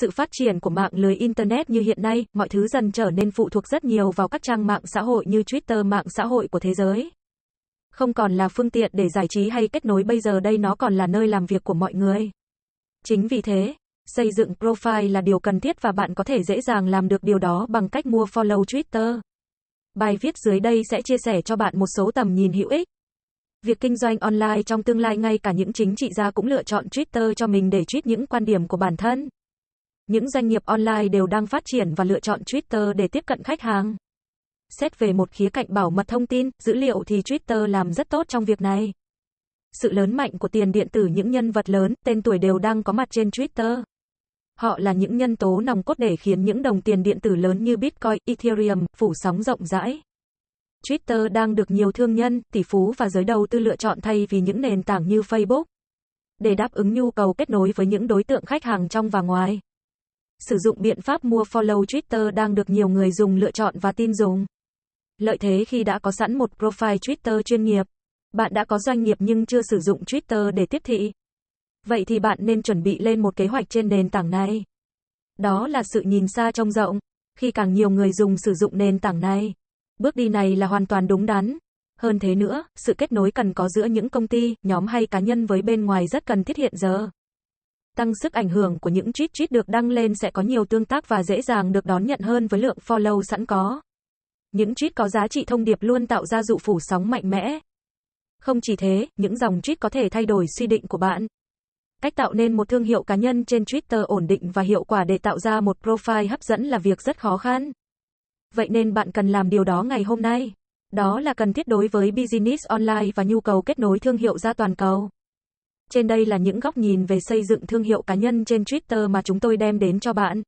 sự phát triển của mạng lưới Internet như hiện nay, mọi thứ dần trở nên phụ thuộc rất nhiều vào các trang mạng xã hội như Twitter mạng xã hội của thế giới. Không còn là phương tiện để giải trí hay kết nối bây giờ đây nó còn là nơi làm việc của mọi người. Chính vì thế, xây dựng profile là điều cần thiết và bạn có thể dễ dàng làm được điều đó bằng cách mua follow Twitter. Bài viết dưới đây sẽ chia sẻ cho bạn một số tầm nhìn hữu ích. Việc kinh doanh online trong tương lai ngay cả những chính trị gia cũng lựa chọn Twitter cho mình để tweet những quan điểm của bản thân những doanh nghiệp online đều đang phát triển và lựa chọn Twitter để tiếp cận khách hàng. Xét về một khía cạnh bảo mật thông tin, dữ liệu thì Twitter làm rất tốt trong việc này. Sự lớn mạnh của tiền điện tử những nhân vật lớn, tên tuổi đều đang có mặt trên Twitter. Họ là những nhân tố nòng cốt để khiến những đồng tiền điện tử lớn như Bitcoin, Ethereum phủ sóng rộng rãi. Twitter đang được nhiều thương nhân, tỷ phú và giới đầu tư lựa chọn thay vì những nền tảng như Facebook. Để đáp ứng nhu cầu kết nối với những đối tượng khách hàng trong và ngoài sử dụng biện pháp mua follow Twitter đang được nhiều người dùng lựa chọn và tin dùng. Lợi thế khi đã có sẵn một profile Twitter chuyên nghiệp, bạn đã có doanh nghiệp nhưng chưa sử dụng Twitter để tiếp thị. Vậy thì bạn nên chuẩn bị lên một kế hoạch trên nền tảng này. Đó là sự nhìn xa trông rộng, khi càng nhiều người dùng sử dụng nền tảng này. Bước đi này là hoàn toàn đúng đắn. Hơn thế nữa, sự kết nối cần có giữa những công ty, nhóm hay cá nhân với bên ngoài rất cần thiết hiện giờ tăng sức ảnh hưởng của những tweet tweet được đăng lên sẽ có nhiều tương tác và dễ dàng được đón nhận hơn với lượng follow sẵn có. Những tweet có giá trị thông điệp luôn tạo ra dụ phủ sóng mạnh mẽ. Không chỉ thế, những dòng tweet có thể thay đổi suy định của bạn. Cách tạo nên một thương hiệu cá nhân trên Twitter ổn định và hiệu quả để tạo ra một profile hấp dẫn là việc rất khó khăn. Vậy nên bạn cần làm điều đó ngày hôm nay. Đó là cần thiết đối với business online và nhu cầu kết nối thương hiệu ra toàn cầu. Trên đây là những góc nhìn về xây dựng thương hiệu cá nhân trên Twitter mà chúng tôi đem đến cho bạn.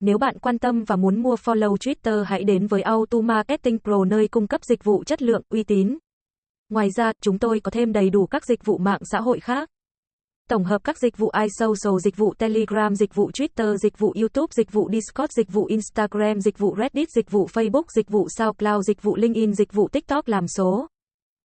Nếu bạn quan tâm và muốn mua follow Twitter hãy đến với Auto Marketing Pro nơi cung cấp dịch vụ chất lượng uy tín. Ngoài ra, chúng tôi có thêm đầy đủ các dịch vụ mạng xã hội khác. Tổng hợp các dịch vụ iSocial, dịch vụ Telegram, dịch vụ Twitter, dịch vụ YouTube, dịch vụ Discord, dịch vụ Instagram, dịch vụ Reddit, dịch vụ Facebook, dịch vụ SoundCloud, dịch vụ LinkedIn, dịch vụ TikTok làm số.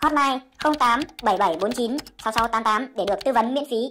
Hotline 08 7749 6688 để được tư vấn miễn phí.